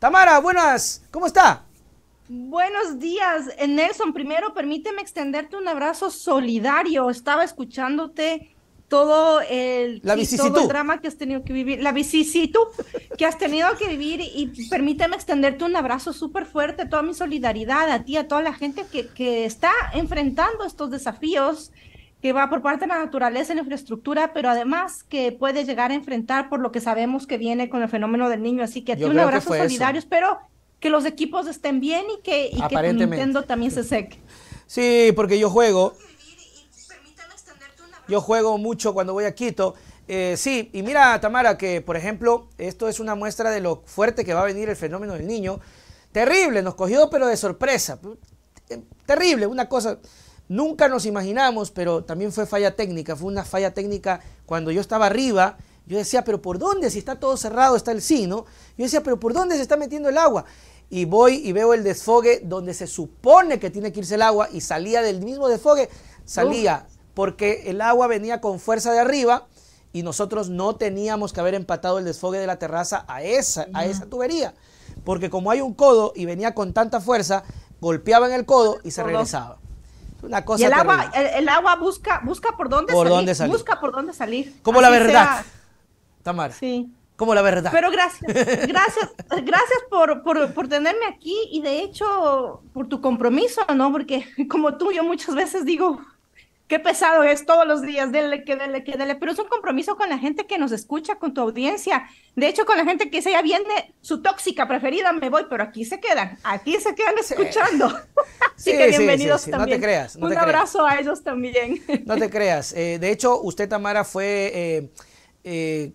Tamara, buenas, ¿cómo está? Buenos días, Nelson. Primero, permíteme extenderte un abrazo solidario. Estaba escuchándote todo el, drama que has tenido que vivir, la vicisitud que has tenido que vivir y permíteme extenderte un abrazo súper fuerte, toda mi solidaridad a ti, a toda la gente que, que está enfrentando estos desafíos que va por parte de la naturaleza en la infraestructura, pero además que puede llegar a enfrentar por lo que sabemos que viene con el fenómeno del niño. Así que a ti un abrazo solidario. Espero que los equipos estén bien y que, y Nintendo también se seque. Sí, porque yo juego. Yo juego mucho cuando voy a Quito. Eh, sí, y mira, Tamara, que por ejemplo, esto es una muestra de lo fuerte que va a venir el fenómeno del niño. Terrible, nos cogió, pero de sorpresa. Terrible, una cosa nunca nos imaginamos, pero también fue falla técnica, fue una falla técnica cuando yo estaba arriba, yo decía, pero ¿por dónde? Si está todo cerrado, está el sino. Yo decía, pero ¿por dónde se está metiendo el agua? Y voy y veo el desfogue donde se supone que tiene que irse el agua y salía del mismo desfogue, salía porque el agua venía con fuerza de arriba y nosotros no teníamos que haber empatado el desfogue de la terraza a esa, a esa tubería. Porque como hay un codo y venía con tanta fuerza, golpeaba en el codo y se regresaba. Una cosa y el agua, el, agua busca, busca por dónde salir. Busca por dónde salir. Como la verdad, Tamar Sí. Como la verdad. Pero gracias, gracias, gracias por, por, por, tenerme aquí y de hecho por tu compromiso, ¿no? Porque como tú, yo muchas veces digo, qué pesado es todos los días, dele, que dele, que dele, pero es un compromiso con la gente que nos escucha, con tu audiencia. De hecho, con la gente que se ya viene su tóxica preferida, me voy, pero aquí se quedan, aquí se quedan escuchando. sí, que bienvenidos también. No te creas. Un abrazo a ellos también. No te creas. Eh, de hecho, usted, Tamara, fue eh, eh,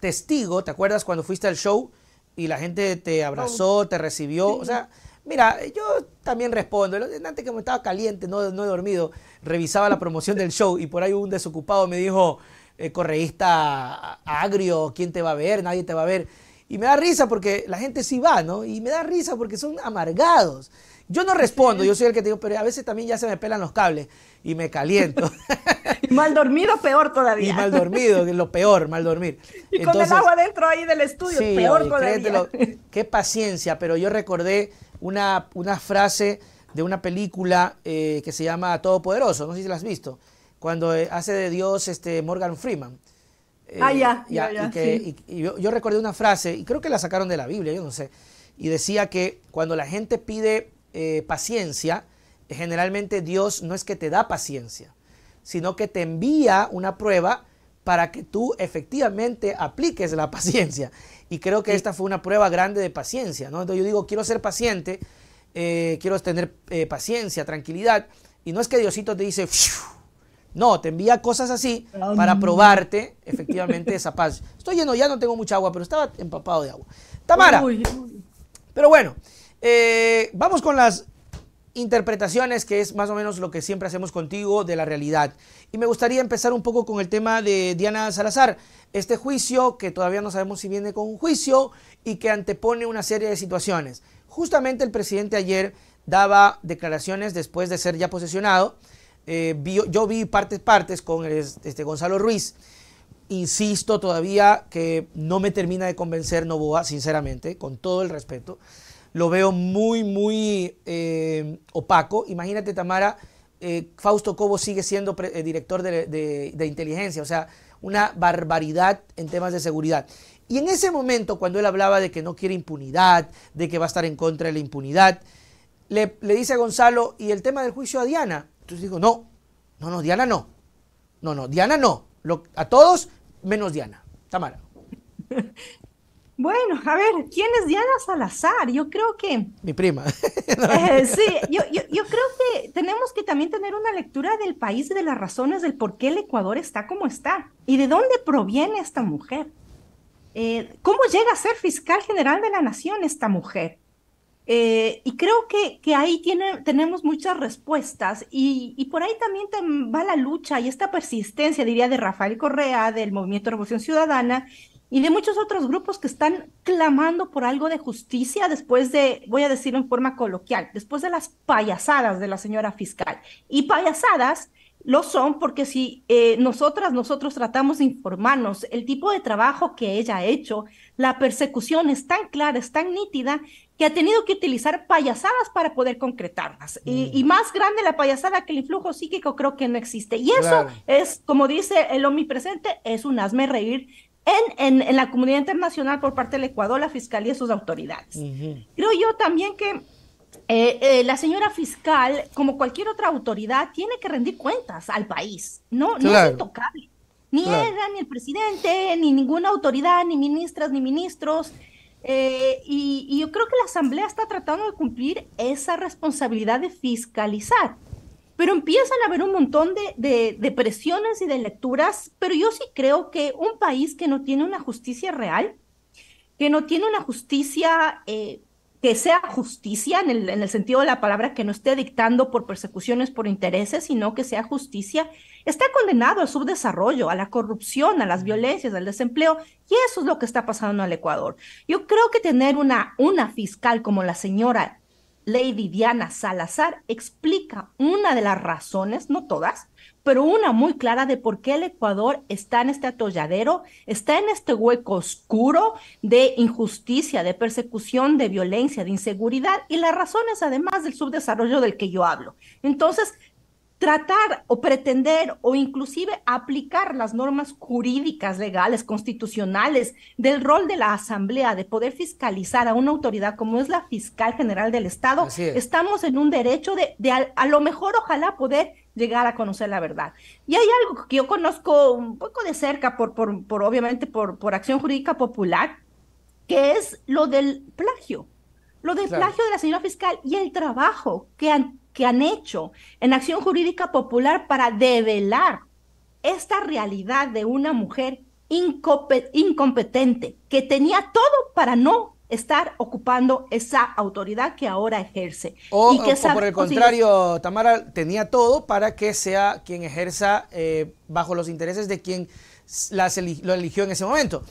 testigo, ¿te acuerdas cuando fuiste al show y la gente te oh. abrazó, te recibió? O sea, mira, yo también respondo. Antes que me estaba caliente, no, no he dormido, revisaba la promoción del show y por ahí un desocupado me dijo, correísta agrio, ¿quién te va a ver? Nadie te va a ver. Y me da risa porque la gente sí va, ¿no? Y me da risa porque son amargados. Yo no respondo, yo soy el que te digo, pero a veces también ya se me pelan los cables y me caliento. y mal dormido, peor todavía. Y mal dormido, lo peor, mal dormir. Y con el agua dentro ahí del estudio, peor todavía. qué paciencia, pero yo recordé una, una frase de una película eh, que se llama Todopoderoso, no sé si la has visto, cuando eh, hace de Dios este, Morgan Freeman. Eh, ah, ya, ya, yo, recordé una frase, y creo que la sacaron de la Biblia, yo no sé, y decía que cuando la gente pide eh, paciencia, generalmente Dios no es que te da paciencia, sino que te envía una prueba para que tú efectivamente apliques la paciencia. Y creo que esta fue una prueba grande de paciencia, ¿no? Entonces yo digo, quiero ser paciente, eh, quiero tener paciencia, tranquilidad, y no es que Diosito te dice, no, te envía cosas así ah, para probarte efectivamente esa paz. Estoy lleno, ya no tengo mucha agua, pero estaba empapado de agua. Tamara. Pero bueno, eh, vamos con las interpretaciones, que es más o menos lo que siempre hacemos contigo de la realidad. Y me gustaría empezar un poco con el tema de Diana Salazar. Este juicio, que todavía no sabemos si viene con un juicio y que antepone una serie de situaciones. Justamente el presidente ayer daba declaraciones después de ser ya posesionado eh, yo vi partes, partes con este, Gonzalo Ruiz. Insisto todavía que no me termina de convencer Novoa, sinceramente, con todo el respeto. Lo veo muy, muy eh, opaco. Imagínate, Tamara, eh, Fausto Cobo sigue siendo director de, inteligencia, o sea, una barbaridad en temas de seguridad. Y en ese momento, cuando él hablaba de que no quiere impunidad, de que va a estar en contra de la impunidad, le, le, dice a Gonzalo, y el tema del juicio a Diana, entonces digo, no, no, no, Diana no. No, no, Diana no. a todos menos Diana. Tamara. Bueno, a ver, ¿quién es Diana Salazar? Yo creo que... Mi prima. Eh, sí, yo, creo que tenemos que también tener una lectura del país y de las razones del por qué el Ecuador está como está y de dónde proviene esta mujer. Eh, ¿Cómo llega a ser fiscal general de la nación esta mujer? Eh, y creo que, ahí tiene, tenemos muchas respuestas y, por ahí también va la lucha y esta persistencia, diría, de Rafael Correa, del Movimiento Revolución Ciudadana y de muchos otros grupos que están clamando por algo de justicia después de, voy a decirlo en forma coloquial, después de las payasadas de la señora fiscal. Y payasadas lo son porque si eh, nosotras, nosotros tratamos de informarnos el tipo de trabajo que ella ha hecho, la persecución es tan clara, es tan nítida, que ha tenido que utilizar payasadas para poder concretarlas. Y, mm. más grande la payasada que el influjo psíquico creo que no existe. Y eso es, como dice el omnipresente, es un hazme reír en, la comunidad internacional por parte del Ecuador, la Fiscalía y sus autoridades. Creo yo también que eh, eh, la señora fiscal, como cualquier otra autoridad, tiene que rendir cuentas al país. No, no es intocable. Ni ni el presidente, ni ninguna autoridad, ni ministras, ni ministros. Eh, y, yo creo que la Asamblea está tratando de cumplir esa responsabilidad de fiscalizar. Pero empiezan a haber un montón de, presiones y de lecturas, pero yo sí creo que un país que no tiene una justicia real, que no tiene una justicia que sea justicia en el, sentido de la palabra, que no esté dictando por persecuciones, por intereses, sino que sea justicia, está condenado al subdesarrollo, a la corrupción, a las violencias, al desempleo, y eso es lo que está pasando en el Ecuador. Yo creo que tener una, una fiscal como la señora Lady Diana Salazar explica una de las razones, no todas, pero una muy clara de por qué el Ecuador está en este atolladero, está en este hueco oscuro de injusticia, de persecución, de violencia, de inseguridad y las razones además del subdesarrollo del que yo hablo. Entonces, tratar o pretender o inclusive aplicar las normas jurídicas, legales, constitucionales del rol de la Asamblea, de poder fiscalizar a una autoridad como es la fiscal general del Estado, estamos en un derecho de, a, lo mejor ojalá poder llegar a conocer la verdad. Y hay algo que yo conozco un poco de cerca, por, por, obviamente por, por acción jurídica popular, que es lo del plagio, lo del plagio de la señora fiscal y el trabajo que, han, que han hecho en Acción Jurídica Popular para develar esta realidad de una mujer incompetente que tenía todo para no estar ocupando esa autoridad que ahora ejerce. O, por el contrario, Tamara tenía todo para que sea quien ejerza eh, bajo los intereses de quien lo eligió en ese momento.